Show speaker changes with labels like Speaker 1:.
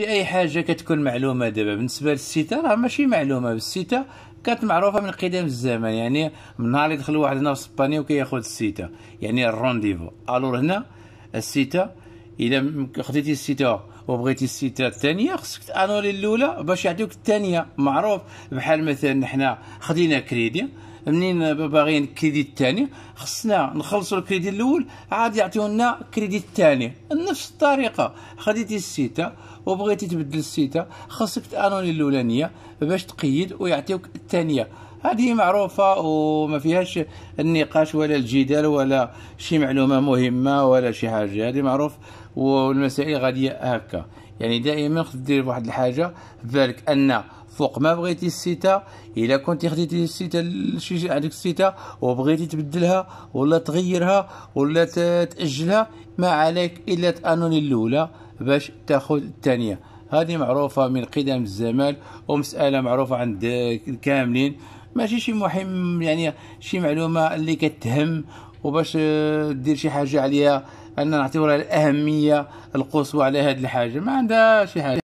Speaker 1: في اي حاجه كتكون معلومه دابا بالنسبه للسيتا راه ماشي معلومه بالسيتا كانت معروفه من قدام الزمان يعني من نهار يدخل واحد هنا في اسبانيا وكياخذ السيتا يعني الرونديفو الور هنا السيتا اذا خديتي السيتا وبغيتي السيتا الثانيه خصك تانولي الاولى باش يعطيوك الثانيه معروف بحال مثلا حنا خدينا كريدي منين باغيين الكريدي الثاني خصنا نخلصوا الكريدي الاول عاد يعطيونا الكريدي الثاني نفس الطريقه خديتي السيتا وبغيتي تبدل السيتا خاصك تانوني الاولانيه باش تقيد ويعطيوك الثانيه هذه معروفة وما فيهاش النقاش ولا الجدال ولا شي معلومة مهمة ولا شي حاجة هذه معروف والمسائل غادية هكا يعني دائما خصك دير واحد الحاجة بالك أن فوق ما بغيتي السيتا إلا كنتي خديتي السيتا لشي عندك السيتا وبغيتي تبدلها ولا تغيرها ولا تأجلها ما عليك إلا تأنوني الأولى باش تاخذ الثانية هذه معروفة من قدم الزمان ومسألة معروفة عند كاملين ماشي شي مهم يعني شي معلومه اللي كتهم وباش دير شي حاجه عليها انا نعطيو الاهميه القصوى على هذه الحاجه ما عندها شي حاجه